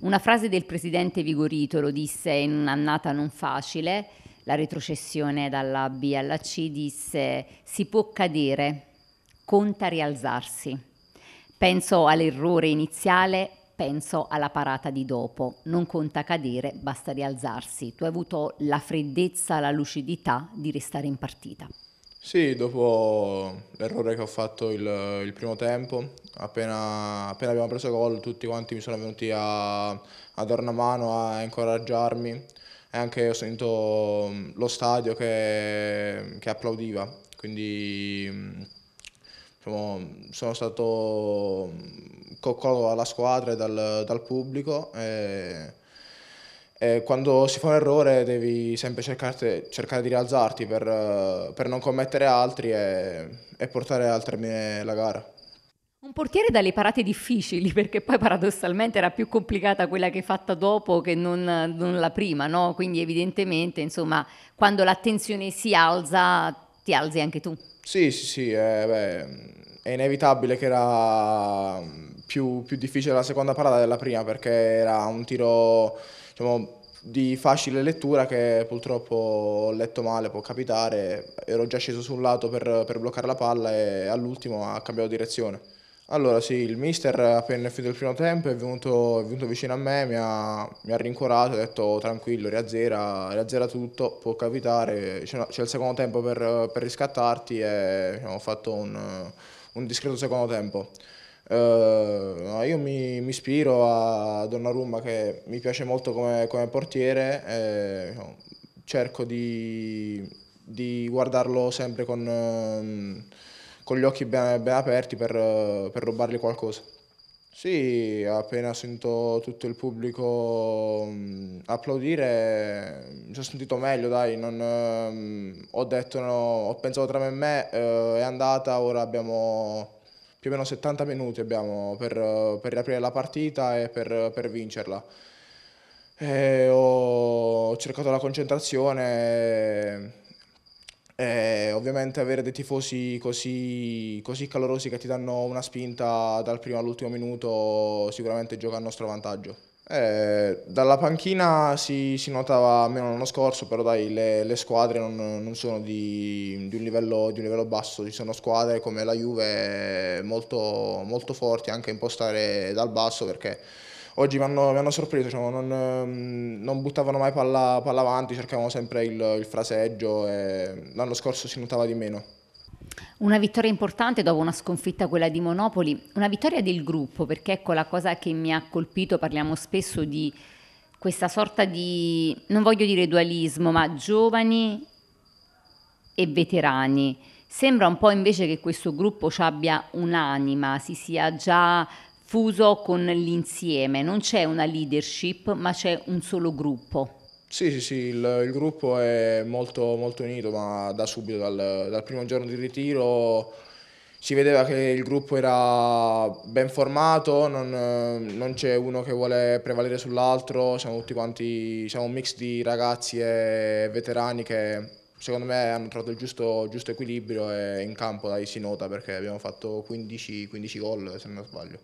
Una frase del presidente Vigorito lo disse in un'annata non facile, la retrocessione dalla B alla C disse si può cadere, conta rialzarsi. Penso all'errore iniziale, penso alla parata di dopo. Non conta cadere, basta rialzarsi. Tu hai avuto la freddezza, la lucidità di restare in partita. Sì, dopo l'errore che ho fatto il, il primo tempo, appena, appena, abbiamo preso gol tutti quanti mi sono venuti a, a dare una mano, a incoraggiarmi e anche ho sentito lo stadio che, che applaudiva, quindi diciamo, sono stato coccolato dalla squadra e dal, dal pubblico e eh, quando si fa un errore devi sempre cercarte, cercare di rialzarti per, eh, per non commettere altri e, e, portare al termine la gara. Un portiere dalle parate difficili, perché poi paradossalmente era più complicata quella che è fatta dopo che non, non la prima, no? Quindi evidentemente, insomma, quando l'attenzione si alza, ti alzi anche tu. Sì, sì, sì, eh, beh, è inevitabile che era mm, più, più difficile la seconda parata della prima, perché era un tiro diciamo, di facile lettura che purtroppo ho letto male, può capitare, ero già sceso su un lato per, per bloccare la palla e all'ultimo ha cambiato direzione. Allora sì, il mister appena finito il primo tempo è venuto, è venuto vicino a me, mi ha, mi ha rincuorato, ha detto oh, tranquillo, riazzera, riazzera tutto, può capitare, c'è il secondo tempo per, per riscattarti e diciamo, ho fatto un, un discreto secondo tempo. Uh, io mi, mi, ispiro a Donnarumma che mi piace molto come, come portiere, e, diciamo, cerco di, di, guardarlo sempre con, ehm, con gli occhi ben, ben aperti per, per, rubargli qualcosa. Sì, appena sento tutto il pubblico applaudire, mi ehm, sono sentito meglio, dai, non, ehm, ho detto, no, ho pensato tra me e me, eh, è andata, ora abbiamo più o meno 70 minuti abbiamo per, per riaprire la partita e per, per vincerla. E ho cercato la concentrazione e ovviamente avere dei tifosi così, così, calorosi che ti danno una spinta dal primo all'ultimo minuto sicuramente gioca a nostro vantaggio. Eh, dalla panchina si, si, notava meno l'anno scorso, però dai, le, le squadre non, non sono di, di, un livello, di, un livello, basso, ci sono squadre come la Juve eh, molto, molto forti anche a impostare dal basso perché oggi mi hanno, mi hanno sorpreso, cioè non, mm, non, buttavano mai palla, palla avanti, cercavano sempre il, il fraseggio e l'anno scorso si notava di meno. Una vittoria importante dopo una sconfitta, quella di Monopoli, una vittoria del gruppo, perché ecco la cosa che mi ha colpito, parliamo spesso di questa sorta di, non voglio dire dualismo, ma giovani e veterani. Sembra un po' invece che questo gruppo ci abbia un'anima, si sia già fuso con l'insieme, non c'è una leadership, ma c'è un solo gruppo. Sì, sì, sì, il, il gruppo è molto, molto, unito, ma da subito, dal, dal primo giorno di ritiro si vedeva che il gruppo era ben formato, non, non c'è uno che vuole prevalere sull'altro, siamo tutti quanti, siamo un mix di ragazzi e veterani che secondo me hanno trovato il giusto, giusto equilibrio e in campo dai, si nota perché abbiamo fatto 15, 15 gol se non sbaglio.